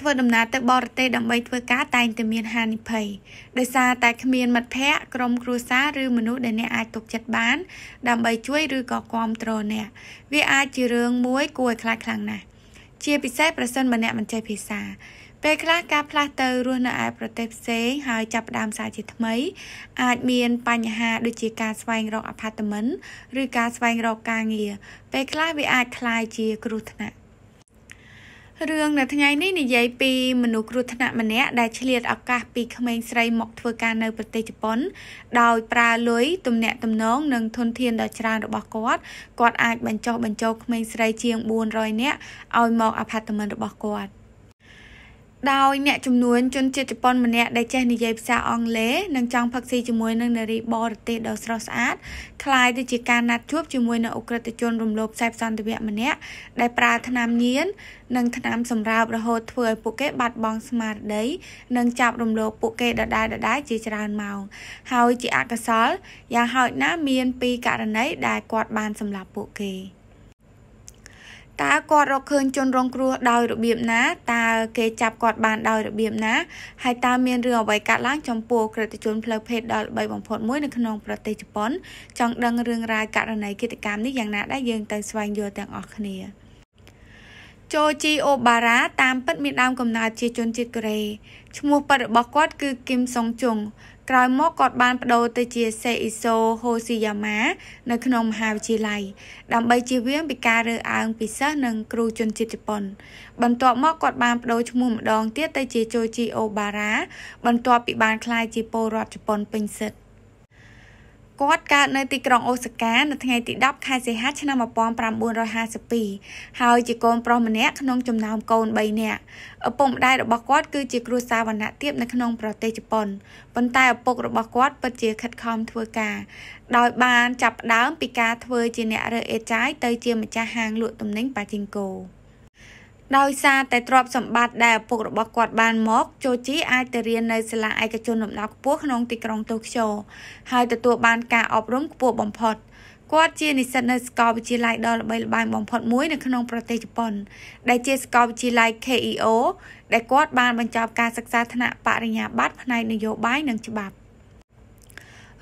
ធ្វើដំណើរទៅបរទេសដើម្បីធ្វើការតែងតែមានហានិភ័យដោយសារតែគ្មានមិត្តភ័ក្តិក្រុមគ្រួសារឬមនុស្សដែលអ្នកអាចទុកចិត្តបានដើម្បីជួយឬក៏គ្រប់គ្រងអ្នកវាអាចជារឿងមួយគួរឲ្យខ្លាចខ្លាំងណាស់ជាពិសេសប្រសិនបើអ្នកមិនចេះភាសាពេលខ្លះការផ្លាស់ទៅរស់នៅឯប្រទេសផ្សេងហើយចាប់ផ្ដើមសារជាថ្មី អាចមានបញ្ហាដូចជាការស្វែងរកអាផាតមិន ឬការស្វែងរកការងារពេលខ្លះវាអាចคล้ายជាគ្រោះថ្នាក់រឿងនៅថ្ងៃនេះនិយាយពីមនុស្សគ្រោះថ្នាក់ម្នាក់ដែលឆ្លៀតឱកាសពីក្មេងស្រី មកធ្វើការនៅប្រទេសជប៉ុន ដោយប្រើលុយទំនាក់ទំនងនិងធនធានដ៏ច្រើនរបស់គាត់គាត់អាចបញ្ចុះបញ្ចូលក្មេងស្រីជាង400នាក់ឲ្យមកអាផាតមិនរបស់គាត់ដោយអ្នកចំនួនជនជាតិជប៉ុនម្នាក់ដែលចេះនិយាយភាសាអង់គ្លេសនិងចង់ផឹកស៊ីជាមួយនឹងនារីបរទេសដ៏ស្រស់ស្អាតคล้ายទៅជាការណាត់ជួបជាមួយនៅអ ுக ្រិតជនរំលោភខ្សែសន្តិវៈម្នាក់ដែលប្រើថ្នាំញៀននិងថ្នាំសម្រាបរហូតធ្វើឲ្យពួកគេបាត់បង់ស្មារតីនិងចាប់រំលោភពួកគេដដែលៗជាច្រើនម៉ោងហើយជាអកុសលយ៉ាងហោចណាស់មាន2ករណីដែលគាត់បានសម្លាប់ពួកគេ។តើគាត់រកឃើញជនរងគ្រោះដោយរបៀបណាតើគេចាប់គាត់បានដោយរបៀបណាហើយតើមានរឿងអ្វីកើតឡើងចំពោះក្រិតជនផ្លូវភេទដល់បីបំផុតមួយនៅក្នុងប្រទេសជប៉ុនចង់ដឹងរឿងរ៉ាវករណីគិតកម្មនេះយ៉ាងណា ដែរយើងទៅស្វែងយល់ទាំងអស់គ្នាโจជីអូបារ៉ាតាមពិតមានដើមកំណើតជាជនជាតិកូរ៉េឈ្មោះពិតរបស់គាត់គឺគឹមសុងជុងក្រោយមកគាត់បានបដូរទៅជាសេអ៊ីសូហូស៊ីយ៉ាម៉ានៅក្នុងមហាវិទ្យាល័យដើម្បីជៀសវាងពីការរើសអើងពីសិស្សនិងគ្រូជនជាតិជប៉ុន បន្ទាប់មកគាត់បានបដូរឈ្មោះម្ដងទៀតទៅជាโจជីអូបារ៉ាបន្ទាប់ពីបានក្លាយជាពលរដ្ឋជប៉ុនពេញសិទ្ធិគាត់កើតនៅទីក្រុងអូសាកានៅថ្ងៃទី10ខែសីហាឆ្នាំ1952ហើយជាកូនប្រុសម្នាក់ក្នុងចំណោមកូន3នាក់ឪពុកម្ដាយរបស់គាត់គឺជាគ្រួសារវណ្ណៈទាបនៅក្នុងប្រទេសជប៉ុនប៉ុន្តែឪពុករបស់គាត់ពិតជា ខិតខំធ្វើការដោយបានចាប់ផ្ដើមពីការធ្វើ ជាអ្នករើសអេតចាយទៅជាម្ចាស់ហាងលក់ទំនិញប៉ាជីងកូដោយសារតែទ្រព្យសម្បត្តិដែលឪពុករបស់គាត់បានមកជូជីអាចទៅរៀននៅសាលាឯកជនលំដាប់ខ្ពស់ក្នុងទីក្រុងតូក្យូហើយទទួលបានការអប់រំខ្ពស់បំផុតគាត់ជានិស្សិតនៅសាកលវិទ្យាល័យដ៏ល្បីល្បាញបំផុតមួយនៅក្នុងប្រទេសជប៉ុន ដែលជាសាកលវិទ្យាល័យ KEO ដែលគាត់បានបញ្ចប់ការសិក្សាថ្នាក់បរិញ្ញាបត្រផ្នែកនយោបាយនិងច្បាប់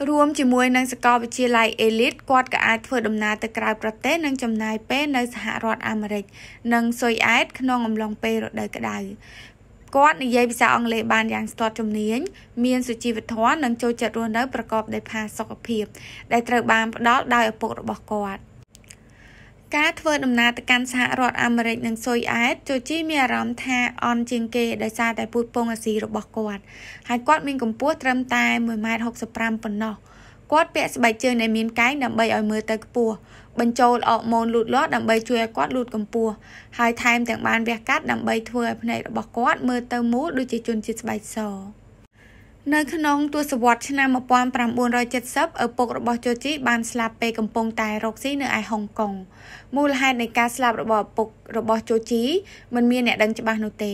រួមជាមួយនឹងសាកលវិទ្យាល័យ Elite គាត់ក៏អាចធ្វើដំណើរទៅក្រៅប្រទេសនិងចំណាយពេលនៅសហរដ្ឋអាមេរិកនិងស៊ុយអែតក្នុងអំឡុងពេលរដូវក្តៅគាត់និយាយភាសាអង់គ្លេសបានយ៉ាងស្ទាត់ជំនាញមានសុជីវធម៌និងចូលចិត្តរស់នៅប្រកបដោយផាសុកភាពដែលត្រូវបានផ្ដល់ដោយឪពុករបស់គាត់ការធ្វើដំណើរទៅកាន់សហរដ្ឋអាមេរិកនិងស៊ុយអែតជជីមានអារម្មណ៍ថាអន់ជាងគេដោយសារតែពូជពងអាស៊ីរបស់គាត់ហើយគាត់មានកម្ពស់ត្រឹមតែ1.65ប៉ុណ្ណោះគាត់ពាក់ស្បែកជើងដែលមានកែងដើម្បីឲ្យមើលទៅខ្ពស់បញ្ចូលអរម៉ូនលូតលាស់ដើម្បីជួយឲ្យគាត់លូតកម្ពស់ហើយថែមទាំងបានវះកាត់ដើម្បីធ្វើឲ្យភ្នែករបស់គាត់មើលទៅមូលដូចជាជនជាតិស្បែកសរនៅក្នុងទសវត្សរ៍ឆ្នាំ1970ឪពុករបស់ជូជីបានស្លាប់ពេលកំពុងតែរកស៊ីនៅឯហុងកុងមូលហេតុនៃការស្លាប់របស់ឪពុករបស់ជូជីមិនមានអ្នកដឹងច្បាស់នោះទេ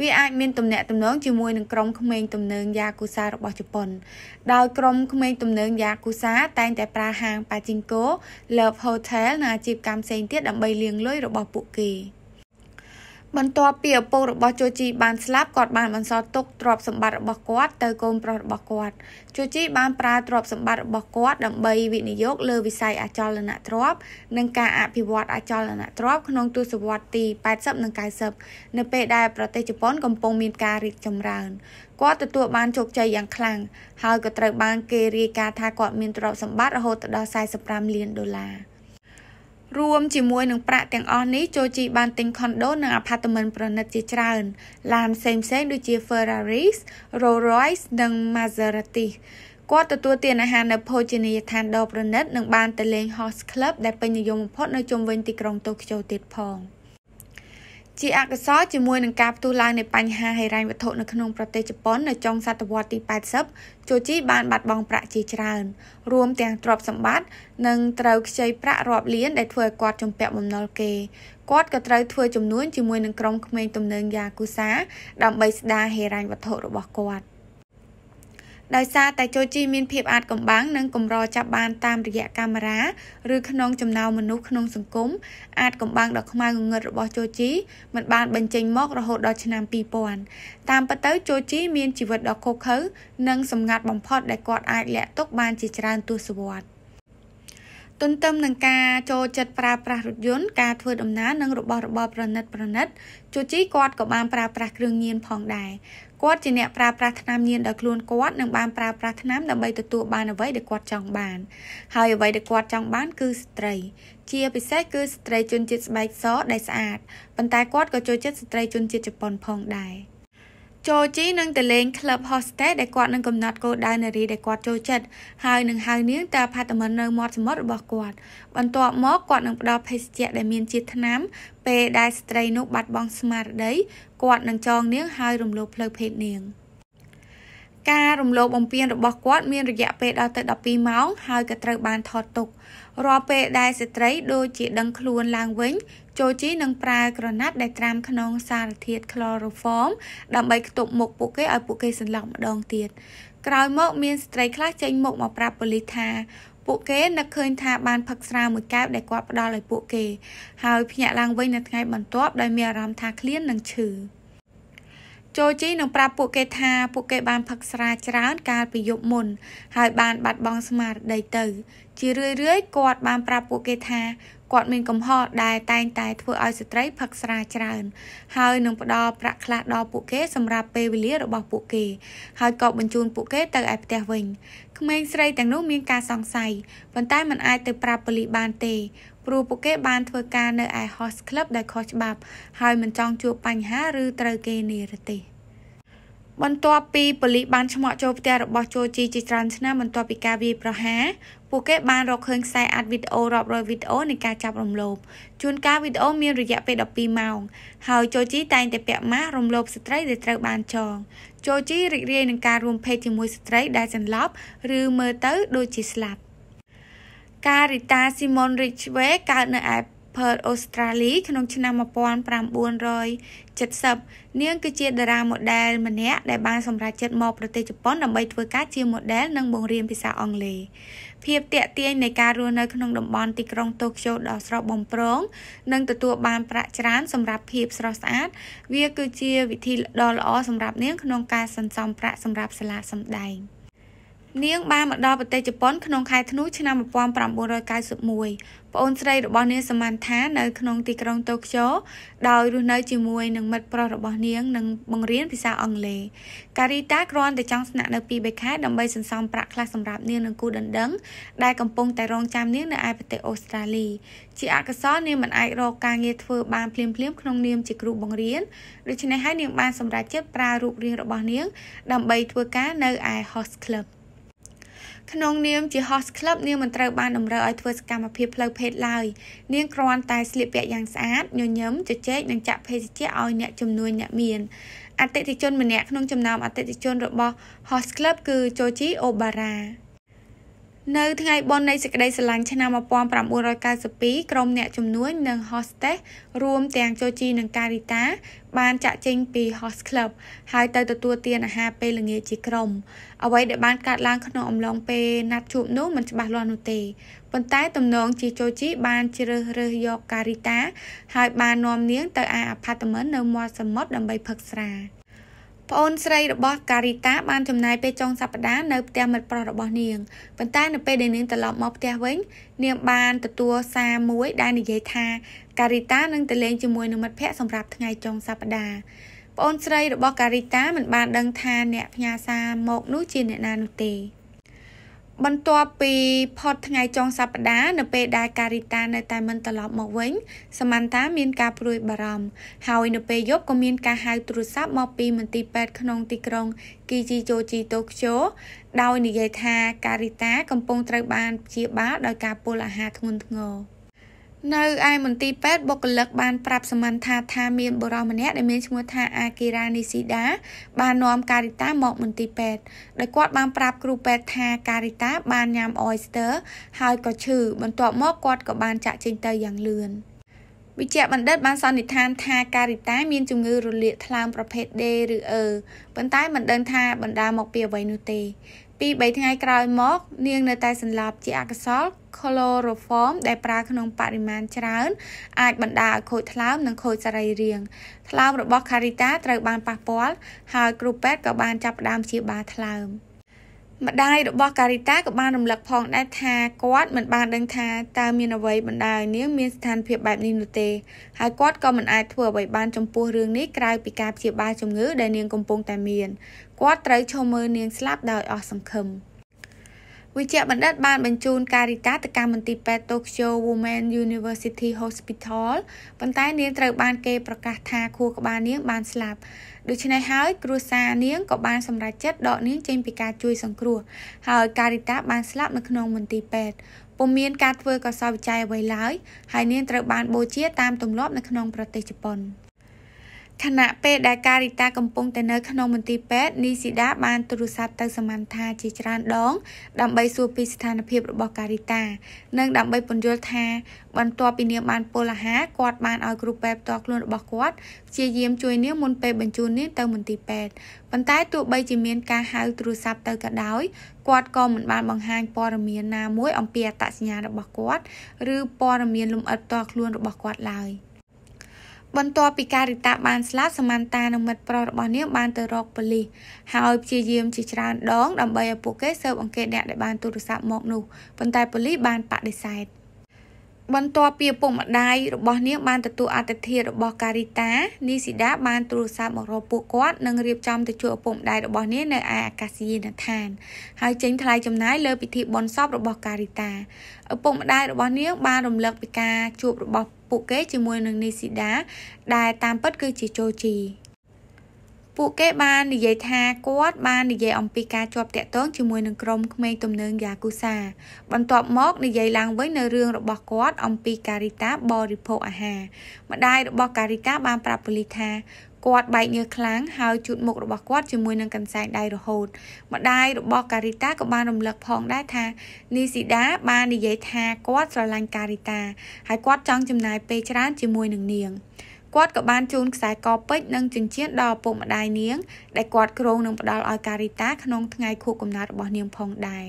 វាអាចមានទំនាក់ទំនងជាមួយនឹងក្រុមក្មេងទំនើងយ៉ាគូសារបស់ជប៉ុនដោយក្រុមក្មេងទំនើងយ៉ាគូសា តែងតែប្រើហាងប៉ាជីងកូ Love Hotel និងអាជីវកម្មផ្សេងទៀតដើម្បីលាងលុយរបស់ពួកគេ។បន្ទាប់ពីឪពុករបស់ជូជីបានស្លាប់គាត់បានបន្សល់ទុកទ្រព្យសម្បត្តិរបស់គាត់ទៅកូនប្រុសរបស់គាត់ជូជីបានប្រើទ្រព្យសម្បត្តិរបស់គាត់ដើម្បីវិនិយោគលើវិស័យអចលនទ្រព្យនិងការអភិវឌ្ឍអចលនទ្រព្យក្នុងទសវត្សរ៍ទី80និង90នៅពេលដែលប្រទេសជប៉ុនកំពុងមានការរីកចម្រើនគាត់ទទួលបានជោគជ័យយ៉ាងខ្លាំងហើយក៏ត្រូវបានគេរាយការណ៍ថាគាត់មានទ្រព្យសម្បត្តិរហូតដល់45លានដុល្លារ។រួមជាមួយនឹងប្រាក់ទាំងអស់នេះចូលជីបានទិញខុនដូនិងអាផាតមិនប្រណិតជាច្រើនឡានផ្សេងៗដូចជា Ferrari, Rolls-Royce និង Maserati គាត់ទទួលទានអាហារនៅភោជនីយដ្ឋានដ៏ប្រណិតនិងបានទៅលេង Host Club ដែលពេញនិយមបំផុតនៅជុំវិញទីក្រុងតូក្យូទៀតផង។ជាអកុសលជាមួយនឹងការផ្ទុះឡើងនៃបញ្ហាហិរញ្ញវត្ថុនៅក្នុងប្រទេសជប៉ុននៅចុងសតវត្សទី80ជូជីបាន បាត់បង់ប្រាក់ជាច្រើន រួមទាំងទ្រព្យសម្បត្តិនិងត្រូវខ្ចីប្រាក់រាប់លានដែលធ្វើឲ្យគាត់ជំពាក់បំណុលគេគាត់ក៏ត្រូវធ្វើចំនួនជាមួយនឹងក្រុមក្មេងទំនើងយ៉ាគូសាដើម្បីស្ដារហិរញ្ញវត្ថុរបស់គាត់ដោយសារតែចូលជីមានភាពអាចកំបាំងនិងកម្រចាប់បានតាមរយៈកាមេរ៉ាឬក្នុងចំណោមមនុស្សក្នុងសង្គមអាចកំបាំងដល់ខ្មៅងងឹតរបស់ចូលជីមិនបានបញ្ចេញមករហូតដល់ឆ្នាំ2000តាមពិតទៅចូលជីមានជីវិតដ៏ឃោឃៅនិងសម្ងាត់បំផុតដែលគាត់អាចលាក់ទុកបានជាច្រើនទសវត្សរ៍ទន្ទឹមនឹងការចូលចិត្តប្រើប្រាស់រថយន្តការធ្វើដំណើរនិងរបស់របរប្រណិតប្រណិតជូជីគាត់ក៏បានប្រើប្រាស់គ្រឿងញៀនផងដែរគាត់ជាអ្នកប្រើប្រាស់ថ្នាំញៀនដល់ខ្លួនគាត់និងបានប្រើប្រាស់ថ្នាំដើម្បីទទួលបានអ្វីដែលគាត់ចង់បានហើយអ្វីដែលគាត់ចង់បានគឺស្ត្រីជាពិសេសគឺស្ត្រីជនជាតិស្បែកសដែលស្អាតប៉ុន្តែគាត់ក៏ចូលចិត្តស្ត្រីជនជាតិជប៉ុនផងដែរ។โจជីនឹងទៅលេងក្លឹប hostel ដែលគាត់នឹងកំណត់គោលដៅនារីដែលគាត់ចូលចិត្តហើយនឹងហៅនាងទៅ apartment នៅមាត់សមុទ្ររបស់គាត់បន្ទាប់មកគាត់នឹងផ្ដល់ភេសជ្ជៈដែលមានជាតិថ្នាំ ពេលដែលស្ត្រីនោះបាត់បង់ស្មារតីគាត់នឹងចងនាងហើយរំលោភផ្លូវភេទនាងការរំលោភបំពានរបស់គាត់មានរយៈពេលដល់ទៅ12ម៉ោងហើយក៏ត្រូវបានថតទុករាល់ពេលដែលស្ត្រីដូចជាដឹងខ្លួនឡើងវិញចូជីនឹងប្រើក្រណាត់ដែលត្រាំក្នុងសារធាតុ chloroform ដើម្បីខ្ទប់មុខពួកគេឲ្យពួកគេសន្លប់ម្ដងទៀតក្រោយមកមានស្ត្រីខ្លះចេញមុខមកប្រាប់ប៉ូលីសថាពួកគេនឹកឃើញថាបានផឹកស្រាមួយកែវដែលគាត់ផ្ដល់ឲ្យពួកគេហើយភ្ញាក់ឡើងវិញនៅថ្ងៃបន្ទាប់ដោយមានអារម្មណ៍ថាឃ្លាននិងឈឺចូជីនឹងប្រាប់ពួកគេថាពួកគេបានផឹកស្រាច្រើនកាលពីយប់មុន ហើយបានបាត់បង់ស្មារតីទៅជារឿយៗគាត់បានប្រាប់ពួកគេថាគាត់មានកំហុសដែលតែងតែធ្វើឲ្យស្ត្រីផឹកស្រាច្រើនហើយនឹងផ្ដល់ប្រាក់ខ្លះដល់ពួកគេសម្រាប់ពេលវេលារបស់ពួកគេហើយក៏បញ្ជូនពួកគេទៅឯផ្ទះវិញក្មេងស្រីទាំងនោះ មានការសង្ស័យប៉ុន្តែมันអាចទៅប្រាប់ប៉ូលីសបានទេព្រោះពួកគេបានធ្វើការនៅឯ host club ដែលខុសច្បាប់ហើយមិនចង់ជួបបញ្ហាឬត្រូវគេនិរទេសបន្ទាប់ពីប៉ូលីសបានឆ្មក់ចូលផ្ទះរបស់ជោជីជាច្រើនឆ្នាំបន្ទាប់ពីការវាយប្រហារពួកគេបានរកឃើញខ្សែអាត់វីដេអូរាប់រយវីដេអូនៃការចាប់រំលោភជួនកាលវីដេអូមានរយៈពេល12ម៉ោងហើយជោជីតែងតែពាក់ម៉ាស់រំលោភស្ត្រីដែលត្រូវបានចងជោជីរីករាយនឹងការរួមភេទជាមួយស្ត្រីដែលសន្លប់ឬមើលទៅដូចជាស្លាប់ការីតាស៊ីម៉ុនរីឈវេកើតនៅឯ Perth អូស្ត្រាលីក្នុងឆ្នាំ1970នាងគឺជាតារាម៉ូដែលម្នាក់ដែលបានសម្រេចចិត្តមកប្រទេសជប៉ុនដើម្បីធ្វើការជាម៉ូដែលនិងបង្រៀនភាសាអង់គ្លេសភាពតាក់ទាញនៃការរស់នៅក្នុងតំបន់ទីក្រុងតូក្យូដ៏ស្រស់បំព្រង និងទទួលបានប្រាក់ច្រើនសម្រាប់ភាពស្រស់ស្អាតវាគឺជាវិធីដ៏ល្អសម្រាប់នាងក្នុងការសន្សំប្រាក់សម្រាប់សាលាសម្ដែង។នាងបានមកដល់ប្រទេសជប៉ុនក្នុងខែធ្នូឆ្នាំ1991ប្អូនស្រីរបស់នាងសមានថានៅក្នុងទីក្រុងតូក្យូដោយរស់នៅជាមួយនឹងមិត្តប្រុសរបស់នាង និងបង្រៀនភាសាអង់គ្លេសការីតាគ្រាន់តែចង់ស្នាក់នៅពីរបីខែដើម្បីសន្សំប្រាក់ខ្លះសម្រាប់នាងនិងគូដណ្ដឹងដែលកំពុងតែរងចាំនាងនៅឯប្រទេសអូស្ត្រាលីជាអកុសលនាងមិនអាចរកការងារធ្វើបានភ្លាមភ្លាមក្នុងនាមជាគ្រូបង្រៀនដូច្នេះហើយនាងបានសម្រេចចិត្តប្រើរូបរាងរបស់នាងដើម្បីធ្វើការនៅឯ Host Club ក្នុងនាមជា host club នាងមិនត្រូវបានតម្រូវឲ្យធ្វើសកម្មភាពផ្លូវភេទឡើយនាងគ្រាន់តែស្លៀកពាក់យ៉ាងស្អាតញញឹមជជែកនិងចាក់ភេសជ្ជៈឲ្យអ្នកជំនួញអ្នកមានអតិថិជនម្នាក់ក្នុងចំណោមអតិថិជនរបស់ host club គឺ Georgie Obara នៅថ្ងៃបុណ្យនៃសេចក្តីស្រឡាញ់ឆ្នាំ1992ក្រុមអ្នកជំនួញនិង hostess រួមទាំងជូជីនិងការីតា បានចាក់ចេញពី host club ហើយទៅទទួលទានអាហារពេលល្ងាចជាក្រុមអ្វីដែលបានកើតឡើងក្នុងអំឡុងពេលណាត់ជួបនោះមិនច្បាស់លាស់នោះទេប៉ុន្តែតំណងជាជូជីបានជ្រើសរើសយកការីតាហើយបាននាំនាងទៅឯ apartment នៅមាត់សមុទ្រដើម្បីផឹកស្រាប្អូនស្រីរបស់ការីតាបានចំណាយពេលចុងសប្តាហ៍នៅផ្ទះមិត្តប្រុសរបស់នាងប៉ុន្តែនៅពេលដែលនាងត្រឡប់មកផ្ទះវិញនាងបានទទួលសារមួយដែលនិយាយថាការីតានឹងទៅលេងជាមួយនឹងមិត្តភ័ក្តិសម្រាប់ថ្ងៃចុងសប្តាហ៍ប្អូនស្រីរបស់ការីតាមិនបានដឹងថាអ្នកផ្ញើសារមកនោះជាអ្នកណានោះទេបន្ទាប់ពីផុតថ្ងៃចុងសប្តាហ៍នៅពេលដែលការីតានៅតែមិនត្រឡប់មកវិញ សមន្តាមានការព្រួយបារម្ភហើយនៅពេលយប់ក៏មានការហៅទូរស័ព្ទមកពីមន្ទីរពេទ្យក្នុងទីក្រុងគីជីជូជីតូក្យូដោយនិយាយថាការីតាកំពុងត្រូវបានព្យាបាលដោយការពុលអាហារធ្ងន់ធ្ងរនៅឯមន្ទីរពេទ្យបុគ្គលិកបានប្រាប់សមន្ថាថាមានបុរសម្នាក់ដែលមានឈ្មោះថាអាគីរ៉ានីស៊ីដាបាននាំការីតាមកមន្ទីរពេទ្យដោយគាត់បានប្រាប់គ្រូពេទ្យថាការីតាបានញ៉ាំអយស្ទ័រហើយក៏ឈឺបន្ទាប់មកគាត់ក៏បានចាក់ចេញទៅយ៉ាងលឿនវិជ្ជបណ្ឌិតបានសន្និដ្ឋានថាការីតាមានជំងឺរលាកថ្លើមប្រភេទ D ឬ E ប៉ុន្តែមិនដឹងថាបណ្ដាលមកពីអ្វីនោះទេ ពី3ថ្ងៃក្រោយមក នាងនៅតែសន្លប់ជាអកុសល chloroform ដែលប្រើក្នុងបរិមាណច្រើនអាចបណ្ដាលឲ្យខូចថ្លើមនិង ខូចសរីរាង្គថ្លើមរបស់ Carita ត្រូវបានប៉ះពាល់ហើយគ្រូពេទ្យក៏បានចាប់ផ្ដើមព្យាបាលថ្លើមម្ដាយរបស់ការីតាក៏បានរំលឹកផង ដែរថាគាត់មិនបាន ដឹងថាតើមានអ្វីបណ្ដាលឲ្យនាងមានស្ថានភាពបែបនេះនោះទេហើយគាត់ក៏មិនអាចធ្វើអ្វីបានចំពោះរឿងនេះក្រៅពីការព្យាបាលជំងឺដែលនាងកំពុងតែមានគាត់ត្រូវឈប់មើលនាងស្លាប់ដោយអស់សង្ឃឹម។វេជ្ជបណ្ឌិតបានបញ្ជូនការីតាទៅកាន់មន្ទីរពេទ្យ Tokyo Women University Hospital ប៉ុន្តែនាងត្រូវបានគេប្រកាសថាខួរក្បាលនាងបានស្លាប់ដូច្នេះហើយគ្រួសារនាងក៏បានសម្រេចចិត្តដកនាងចេញពីការជួយសង្គ្រោះហើយការីតាបានស្លាប់នៅក្នុងមន្ទីរពេទ្យពុំមានការធ្វើកសោវិច័យអ្វីឡើយហើយនាងត្រូវបានបូជាតាមទម្លាប់នៅក្នុងប្រទេសជប៉ុនខណៈពេលដែលការីតាកំពុងតែនៅក្នុងមន្ទីរពេទ្យនីស៊ីដាបានទូរស័ព្ទទៅសមន្ថាជាច្រើនដងដើម្បីសួរពីស្ថានភាពរបស់ការីតានិងដើម្បីពន្យល់ថាបន្ទាប់ពីនាងបានពលអាហារគាត់បានឲ្យគ្រូពេទ្យផ្ទាល់ខ្លួនរបស់គាត់ព្យាយាមជួយនាងមុនពេលបញ្ជូននាងទៅមន្ទីរពេទ្យប៉ុន្តែទោះបីជាមានការហៅទូរស័ព្ទទៅក៏ដោយគាត់ក៏មិនបានបង្ហាញព័ត៌មានណាមួយអំពីអត្តសញ្ញាណរបស់គាត់ឬព័ត៌មានលម្អិតផ្ទាល់ខ្លួនរបស់គាត់ឡើយ។បន្ទាប់ពីការិតាបានស្លាប់សមាន្តានិងមិត្តប្រុសរបស់នាងបានទៅរកប៉ូលីសហើយព្យាយាមជាច្រើនដងដើម្បីឲ្យពួកគេស៊ើបអង្កេតអ្នកដែលបានទូរស័ព្ទមកនោះប៉ុន្តែប៉ូលីសបានបដិសេធបន្ទាប់ពីពុកម្ដាយរបស់នាងបានទទួលអតិថិរបស់ការីតានីស៊ីដាបានទូរស័ព្ទមករកពួកគាត់និងរៀបចំទៅជួយឪពុកម្ដាយរបស់នាងនៅឯអាកាសយានដ្ឋានហើយចេញថ្លៃចំណាយលើពិធីបុណ្យសពរបស់ការីតាឪពុកម្ដាយរបស់នាងបានរំលឹកពីការជួបរបស់ពួកគេជាមួយនឹងនេះស៊ីដាដែលតាមពិតគឺជាចូលជីពួកគេបាននិយាយថាគាត់បាននិយាយអំពីការជាប់តាក់ទងជាមួយនឹងក្រុមក្មេងទំនើងយ៉ាគូសា បន្ទាប់មកនិយាយឡើងវិញនៅរឿងរបស់គាត់អំពីការីតាបរិភោគអាហារម្ដាយរបស់ការីតាបានប្រាប់ប៉ូលីសថាគាត់បែកញើសខ្លាំងហើយជូតមុខរបស់គាត់ជាមួយនឹងកន្សែងដៃរហូត ម្ដាយរបស់ការីតាក៏បានរំលឹកផងដែរថានីស៊ីដា បាននិយាយថាគាត់ស្រឡាញ់ការីតាហើយគាត់ចង់ចំណាយពេលច្រើនជាមួយនឹងនាងគាត់ក៏បានជូនខ្សែកពេជ្រនិងចិញ្ចៀនដល់ឪពុកម្ដាយនាងដែលគាត់គ្រងនឹងផ្ដល់ឲ្យការីតាក្នុងថ្ងៃខួបកំណើតរបស់នាងផងដែរ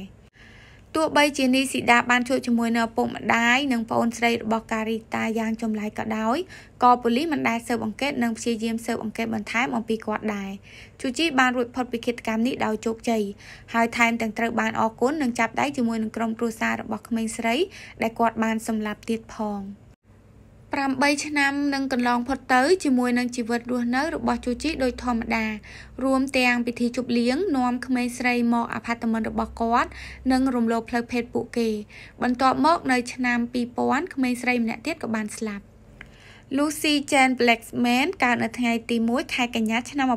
ទោះបីជានីស៊ីដាបានជួបជាមួយនៅឪពុកម្ដាយនិងប្អូនស្រីរបស់ការីតាយ៉ាងចម្លែកក៏ដោយក៏ប៉ូលីសមិនដែលស៊ើបអង្កេតនិងព្យាយាមស៊ើបអង្កេតបន្ថែមអំពីគាត់ដែរជូជីបានរួចផុតពីឃាតកម្មនេះដោយជោគជ័យហើយថែមទាំងត្រូវបានអរគុណនិងចាប់ដៃជាមួយនឹងក្រុមគ្រួសាររបស់ក្មេងស្រីដែលគាត់បានសម្លាប់ទៀតផង។8ឆ្នាំនឹងកន្លងផុតទៅជាមួយនឹងជីវិតរស់នៅរបស់ជូជីដោយធម្មតារួមទាំងពិធីជប់លៀងនាំក្មេងស្រីមកអាផាតមិនរបស់គាត់និងរំលោភផ្លូវភេទពួកគេ បន្ទាប់មក នៅឆ្នាំ2000ក្មេងស្រីម្នាក់ទៀតក៏បានស្លាប់ Lucy Jane Blackman កើតនៅថ្ងៃទី1ខែកញ្ញាឆ្នាំ1978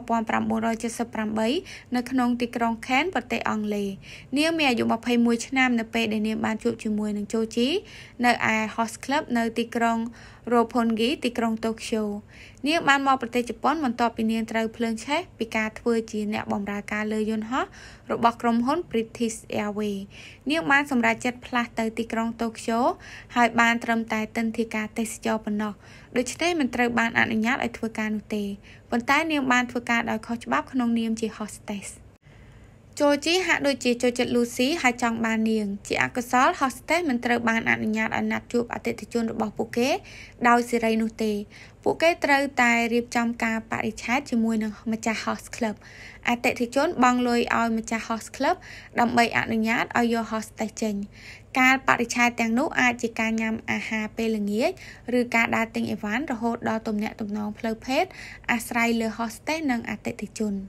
នៅក្នុងទីក្រុង Caen ប្រទេសអង់គ្លេសនាងមានអាយុ21ឆ្នាំនៅពេលដែលនាងបាន ជួបជាមួយនឹង Joji នៅឯ Host Club នៅទីក្រុងរ៉ូផុនហ្គីទីក្រុងតូក្យូនាងបានមកប្រទេសជប៉ុនបន្ទាប់ពីនាងត្រូវភ្លើងឆេះពីការធ្វើជាអ្នកបម្រើការលើយន្តហោះរបស់ក្រុមហ៊ុន British Airways នាងបានសម្រេចចិត្តផ្លាស់ទៅទីក្រុងតូក្យូហើយបានត្រឹមតែទិដ្ឋាការទេសចរប៉ុណ្ណោះដូច្នេះមិនត្រូវបានអនុញ្ញាតឲ្យធ្វើការនោះទេប៉ុន្តែនាងបានធ្វើការដោយខុសច្បាប់ក្នុងនាមជា hostess ជូជីហាក់ដូចជាចូលចិត្តលូស៊ីហើយចង់បាននាង ជាអកុសល hostess មិនត្រូវបានអនុញ្ញាតឲ្យណាត់ជួបអតិថិជនរបស់ពួកគេ ដោយសេរីនោះទេ ពួកគេត្រូវតែរៀបចំការបរិច្ឆេទជាមួយនឹងម្ចាស់ host club អតិថិជន បង់លុយឲ្យម្ចាស់ host club ដើម្បីអនុញ្ញាតឲ្យយក hostess ចេញការបរិច្ឆេទទាំងនោះអាចជាការញ៉ាំអាហារពេលល្ងាចឬការដើរទិញអីវ៉ាន់រហូតដល់ទំនាក់ទំនងផ្លូវភេទអាស្រ័យលើ hostess និងអតិថិជន។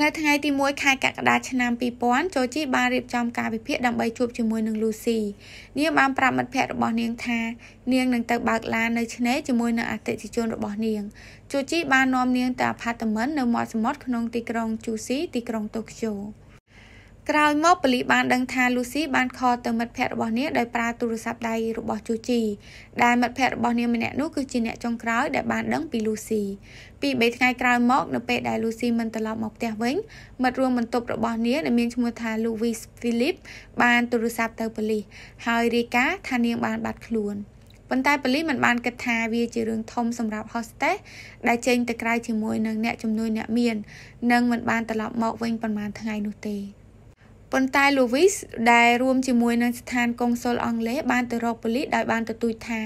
នៅថ្ងៃទី1ខែកក្កដាឆ្នាំ2000ចូជីបានរៀបចំការវិភាគដើម្បីជួបជាមួយនឹងលូស៊ីនាងបានប្រាប់មិត្តភ័ក្តិរបស់នាងថានាងនឹងទៅបើកឡាននៅឆ្នេរជាមួយនឹងអតិថិជនរបស់នាងចូជីបាននាំនាងទៅអផាតមិននៅមាត់សមុទ្រក្នុងទីក្រុងជូស៊ីទីក្រុងតូក្យូក្រោយមកប៉ូលីសបានដឹងថាលូស៊ីបានខលទៅមិត្តភ័ក្តិរបស់នាងដោយប្រើទូរស័ព្ទដៃរបស់ជូជីដែលមិត្តភ័ក្តិរបស់នាងម្នាក់នោះគឺជាអ្នកចុងក្រោយដែលបានដឹងពីលូស៊ីពី3ថ្ងៃក្រោយមកនៅពេលដែលលូស៊ីមិនត្រឡប់មកផ្ទះវិញមិត្តរួមបន្ទប់របស់នាងដែលមានឈ្មោះថា Louis Philip បានទូរស័ព្ទទៅប៉ូលីសហើយរាយការណ៍ថានាងបានបាត់ខ្លួនប៉ុន្តែប៉ូលីសមិនបានគិតថាវាជារឿងធំសម្រាប់ hostess ដែលចេញទៅក្រៅជាមួយនឹងអ្នកជំនួយអ្នកមាននិងមិនបានត្រឡប់មកវិញប៉ុន្មានថ្ងៃនោះទេ។ប៉ុន្តែ Louis ដែលរួមជាមួយនឹងស្ថានកុងស៊ុលអង់គ្លេសបានទៅរកប៉ូលីសដោយបានទទូចថា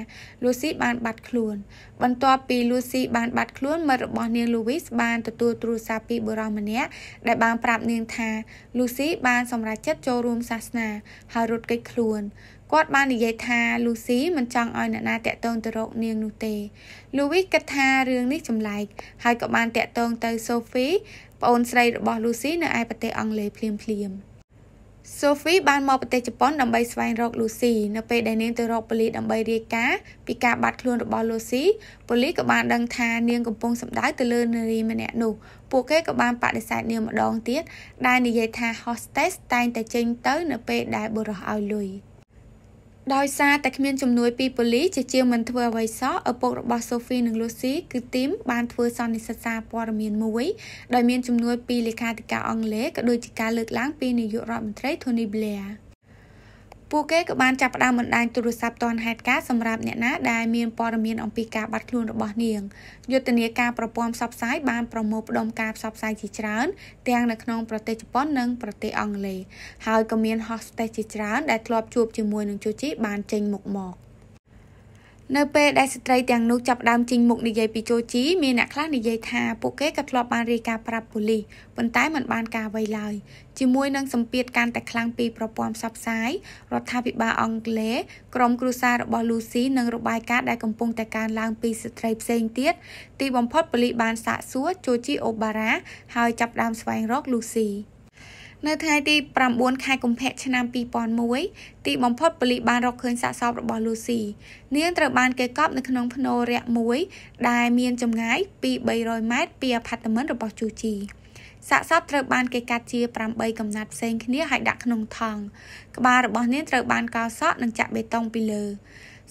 Lucy បាន បាត់ខ្លួន បន្ទាប់ពី Lucy បានបាត់ខ្លួនមិត្តរបស់នាង Louis បានទទួលទូរស័ព្ទពីបុរសម្នាក់ដែលបានប្រាប់នាងថា Lucy បាន សម្រេចចិត្តចូលរួមសាសនាហើយរត់គេចខ្លួនគាត់បាននិយាយថាលូស៊ីមិនចង់ឲ្យអ្នកណាតាក់ទងទៅរកនាងនោះទេលូវីគិតថារឿងនេះចម្លែកហើយក៏បានតាក់ទងទៅសូហ្វីប្អូនស្រីរបស់លូស៊ីនៅឯប្រទេសអង់គ្លេសភ្លាមៗ Sophie បានមកប្រទេសជប៉ុនដើម្បីស្វែងរក Lucy នៅពេលដែលនាងទៅរកប៉ូលីសដើម្បីរាយការណ៍ពីការបាត់ខ្លួនរបស់ Lucy ប៉ូលីសក៏បានដឹងថានាងកំពុងសម្ដៅទៅលើនារីម្នាក់នោះពួកគេក៏បានបដិសេធនាងម្ដងទៀតដែលនិយាយថា hostess តែងតែចេញទៅនៅពេលដែលបុរសឲ្យលុយ។ដោយសារតែគ្មានជំនួយពីប៉ូលីសជាជាងមិនធ្វើអ្វីសោះឪពុករបស់សូហ្វីនិងលូស៊ីគឺទីមបានធ្វើសន្និសីទសារព័ត៌មានមួយដោយមានជំនួយពីលេខាធិការអង់គ្លេសក៏ដូចជាការលើកឡើងពីនាយករដ្ឋមន្ត្រី Tony Blair ពួកគេក៏បានចាប់ផ្ដើមបណ្ដាញទូរស័ព្ទទាន់ហេតុការណ៍សម្រាប់អ្នកណាដែលមានព័ត៌មានអំពីការបាត់ខ្លួនរបស់នាងយុទ្ធនាការប្រព័ន្ធផ្សព្វផ្សាយបានប្រមូលផ្ដុំការផ្សព្វផ្សាយជាច្រើនទាំងនៅក្នុងប្រទេសជប៉ុននិងប្រទេសអង់គ្លេសហើយក៏មាន hostess ជាច្រើនដែលធ្លាប់ជួបជាមួយនឹងជូជីបានចេញមុខមកនៅពេលដែលស្ត្រីទាំងនោះចាប់ដើមជិញមុខនិយាយពីជោជីមានអ្នកខ្លះនិយាយថាពួកគេក៏ធ្លាប់បានរាយការណ៍ប្រាប់ប៉ូលីសប៉ុន្តែមិនបានការអ្វីឡើយជាមួយនឹងសម្ពាធកាន់តែខ្លាំងពីប្រព័ន្ធផ្សព្វផ្សាយ រដ្ឋាភិបាលអង់គ្លេសក្រុមគ្រួសាររបស់លូស៊ីនិងរបាយការណ៍ដែលកំពុងតែកើនឡើងពីស្ត្រីផ្សេងទៀតទីបំផុតប៉ូលីសបានសាកសួរជោជីអូបារ៉ាហើយចាប់ដើមស្វែងរកលូស៊ី។នៅថ្ងៃទី9ខែកុម្ភៈឆ្នាំ2001ទីបំផុតប៉ូលីសបានរកឃើញសាកសពរបស់លូស៊ីនាងត្រូវបានគេកប់នៅក្នុងភ្នររយៈមួយ ដែលមានចម្ងាយពី300ម៉ែត្រពីអផាតមិនរបស់ជូជីសាកសពត្រូវបានគេកាត់ជា8កំណាត់ផ្សេងគ្នាហើយដាក់ក្នុងថង់ក្បាលរបស់នាងត្រូវបានកោសក់និងចាក់បេតុងពីលើ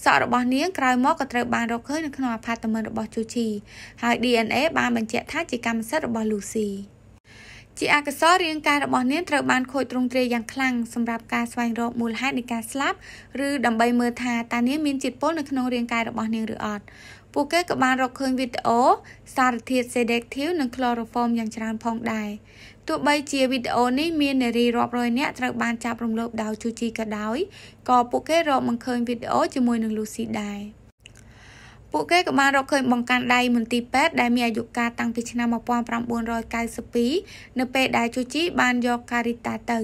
សក់របស់នាងក្រោយមកក៏ត្រូវបានរកឃើញនៅក្នុងអផាតមិនរបស់ជូជីហើយ DNA បានបញ្ជាក់ថាជាកម្មសិទ្ធិរបស់លូស៊ី។ជាអកុសលរាងកាយរបស់នាងត្រូវបានខូចទ្រង់ទ្រាយយ៉ាងខ្លាំងសម្រាប់ការស្វែងរកមូលហេតុនៃការស្លាប់ឬដើម្បីមើលថាតើនាងមានជាតិពុលនៅក្នុងរាងកាយរបស់នាងឬអត់ពួកគេក៏បានរកឃើញវីដេអូសារធាតុ sedative និង chloroform យ៉ាងច្រើនផងដែរទោះបីជាវីដេអូនេះមាននារីរាប់រយនាក់ត្រូវបានចាប់រំលោភដោយជូជីក៏ដោយក៏ពួកគេរកមិនឃើញវីដេអូជាមួយនឹង Lucy ដែរ។ពួកគេក៏បានរកឃើញបង្កាន់ដៃមន្ទីរពេទ្យដែលមានអាយុកាលតាំងពីឆ្នាំ1992នៅពេលដែលជូជីបានយកការីតាទៅ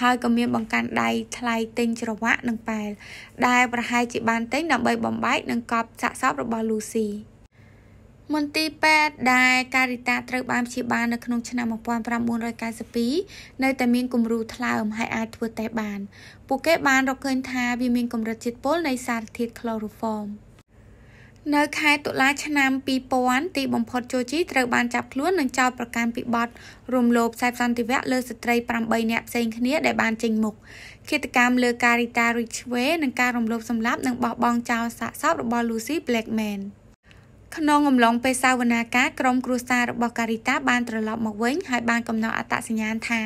ហើយក៏មានបង្កាន់ដៃថ្លៃទិញច្រវាក់និងប៉ែល ដែលប្រហែលជាបានទិញដើម្បីបំបែកនិងកប់ សាកសពរបស់លូស៊ីមន្ទីរពេទ្យដែលការីតាត្រូវបានព្យាបាលនៅក្នុងឆ្នាំ1992នៅតែមានគំរូថ្លើមហើយអាចធ្វើតេស្តបាន ពួកគេបាន រកឃើញថាវាមាន កម្រិតជាតិពុលនៃ សារធាតុ chloroform នៅខែតុលាឆ្នាំ2000ទីបំផុតជោជីត្រូវបានចាប់ខ្លួននិងចោទប្រកាន់ពីបទរំលោភសិទ្ធិសន្តិវៈលើស្ត្រី8នាក់ផ្សេងគ្នាដែលបានចេញមុខឃាតកម្មលើការីតា Richway និងការរំលោភសម្លាប់និងបោះបង់ចោលសាកសពរបស់ Lucy Blackman ក្នុងអំឡុងពេលសាវនាកាក្រុមគ្រួសាររបស់ការីតាបានត្រឡប់មកវិញហើយបានកំណត់អត្តសញ្ញាណថា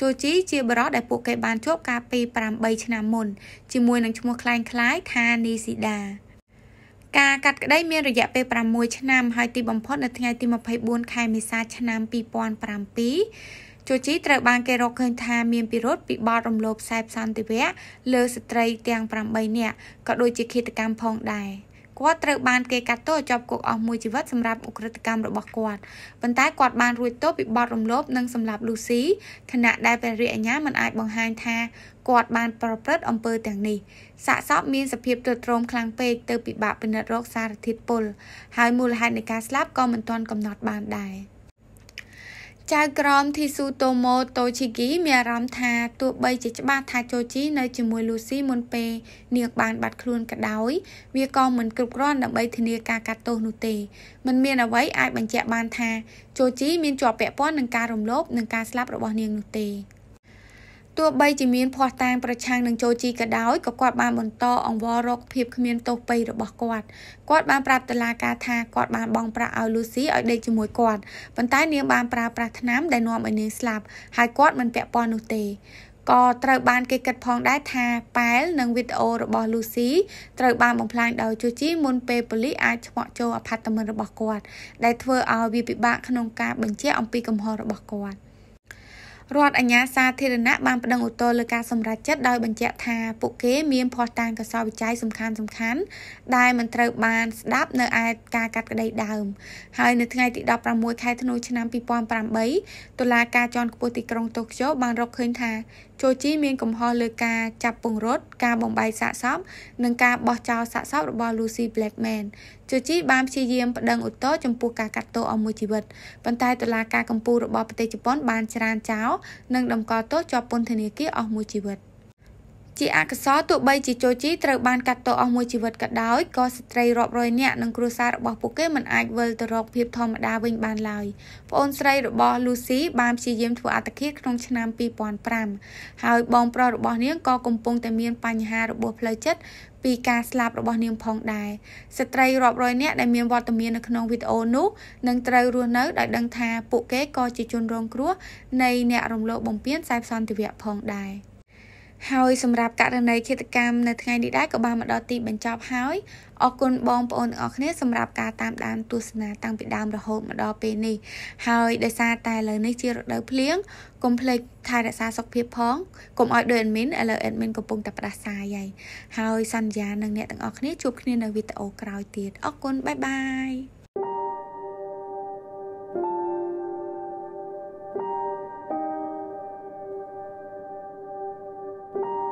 ជូជីជាបរិសដែលពួកគេបានជួបកាលពី8ឆ្នាំមុនជាមួយនឹងឈ្មោះคล้ายៗថានីស៊ីដា។ការកាត់ក្តីមានរយៈពេល6ឆ្នាំហើយទីបំផុត នៅថ្ងៃទី24ខែមេសាឆ្នាំ2007ជូជីត្រូវបានគេរកឃើញថាមានពិរុទ្ធពីបទរំលោភខ្សែសន្តិវៈលើស្ត្រី ទាំង8នាក់ក៏ដូចជាឃាតកម្មផងដែរ។គាត់ត្រូវបានគេកាត់ទោសជាប់គុកអស់មួយជីវិតសម្រាប់អ ுக ្រិតកម្មរបស់គាត់ប៉ុន្តែគាត់បានរួចទោសពីបទរំលោភនិងសម្លាប់លូស៊ីខណៈដែលព្រះរាជអាជ្ញាមិនអាចបង្ហាញថាគាត់បានប្រព្រឹត្តអំពើទាំងនេះសាកសពមានសភាពទ្រុឌទ្រោមខ្លាំងពេកទៅពិបាកពិនិត្យរកសារធាតុពុលហើយមូលហេតុនៃការស្លាប់ក៏មិនទាន់កំណត់បានដែរ។ចៅក្រមធីស៊ូតូម៉ូតូឈីគីមានអារម្មណ៍ថាទោះបីជាច្បាស់ថាចូជីនៅជាមួយលូស៊ីមុនពេលនាងបានបាត់ខ្លួនក៏ដោយ វាក៏មិនគ្រប់គ្រាន់ដើម្បីធានាការកាត់ទោសនោះទេมันមានអ្វីអាចបញ្ជាក់បានថាចូជីមានជាប់ពាក់ព័ន្ធនឹងការរំលោភនិងការស្លាប់របស់នាងនោះទេ។ទោះបីជាមានភ័ស្តុតាងប្រឆាំងនឹងចូលជីក៏ដោយក៏គាត់បានបន្តអង្វររក ភាពគ្មានទោសពេយរបស់គាត់គាត់បានប្រាប់តុលាការថាគាត់បានបង់ប្រាក់ឲ្យលូស៊ីឲ្យដេកជាមួយគាត់ប៉ុន្តែនាងបានប្រើប្រាស់ថ្នាំដែលនាំឲ្យនាងស្លាប់ហើយគាត់មិនពាក់ព័ន្ធនោះទេក៏ត្រូវបានគេគិតផងដែរថាប៉ែលនិងវីដេអូរបស់លូស៊ីត្រូវបានបំផ្លាញដោយជូជីមុនពេលប៉ូលីសអាចឆ្លក់ចូលអផាតមិនរបស់គាត់ដែលធ្វើឲ្យវាពិបាកក្នុងការបញ្ជាក់អំពីកំហុសរបស់គាត់រដ្ឋអាជ្ញាសាធារណៈបានប្តឹងឧទ្ធរណ៍លើការសម្រេចចិត្តដោយបញ្ជាក់ថាពួកគេមានភ័ស្តុតាងកសោវិច័យសំខាន់សំខាន់ដែលមិនត្រូវបានស្ដាប់នៅឯការកាត់ក្តីដើមហើយនៅថ្ងៃទី16ខែធ្នូឆ្នាំ2008តុលាការជាន់ខ្ពស់ទីក្រុងតូក្យូបានរកឃើញថាចូជីមានកំហុសលើការចាប់ពង្រត់ការបំបែកសាកសពនិងការបោះចោលសាកសពរបស់ Lucy Blackman ចូជីបានព្យាយាមប្តឹងឧទ្ធរណ៍ចំពោះការកាត់ទោសអស់មួយជីវិតប៉ុន្តែតុលាការកំពូលរបស់ប្រទេសជប៉ុន បានច្រានចោលនិងតម្កល់ទោសជាប់ពន្ធនាគារអស់មួយជីវិត។ជាអកុសលទោះបីជាជោជីត្រូវបានកាត់ទោសអស់មួយជីវិតក៏ដោយក៏ស្ត្រីរាប់រយនាក់និងគ្រួសាររបស់ពួកគេមិនអាចវិលទៅរកភាពធម្មតាវិញបានឡើយប្អូនស្រីរបស់ Lucy បានព្យាយាមធ្វើអត្តឃាតក្នុងឆ្នាំ2005ហើយបងប្រុសរបស់នាងក៏កំពុងតែមានបញ្ហារបួសផ្លូវចិត្តពីការស្លាប់របស់នាងផងដែរស្ត្រីរាប់រយនាក់ដែលមានវត្តមាននៅក្នុងវីដេអូនោះនឹងត្រូវរស់នៅដោយដឹងថាពួកគេក៏ជាជនរងគ្រោះនៃអ្នករំលោភបំពានខ្សែផ្សន្តិវៈផងដែរ។ហើយសម្រាប់ករណីឃាតកម្មនៅថ្ងៃនេះដែរក៏បានមកដល់ទីបញ្ចប់ហើយអរគុណបងប្អូនទាំងអស់គ្នាសម្រាប់ការតាមដានទស្សនាតាំងពីដើមរហូតមកដល់ពេលនេះហើយដោយសារតែឥឡូវនេះជារដូវភ្លៀងកុំភ្លេចថែរក្សាសុខភាពផងកុំឲ្យដូច admin ឥឡូវ admin កំពុងតែផ្ដាសាយហើយហើយសន្យានឹងអ្នកទាំងអស់គ្នាជួបគ្នានៅវីដេអូក្រោយទៀតអរគុណបាយបាយ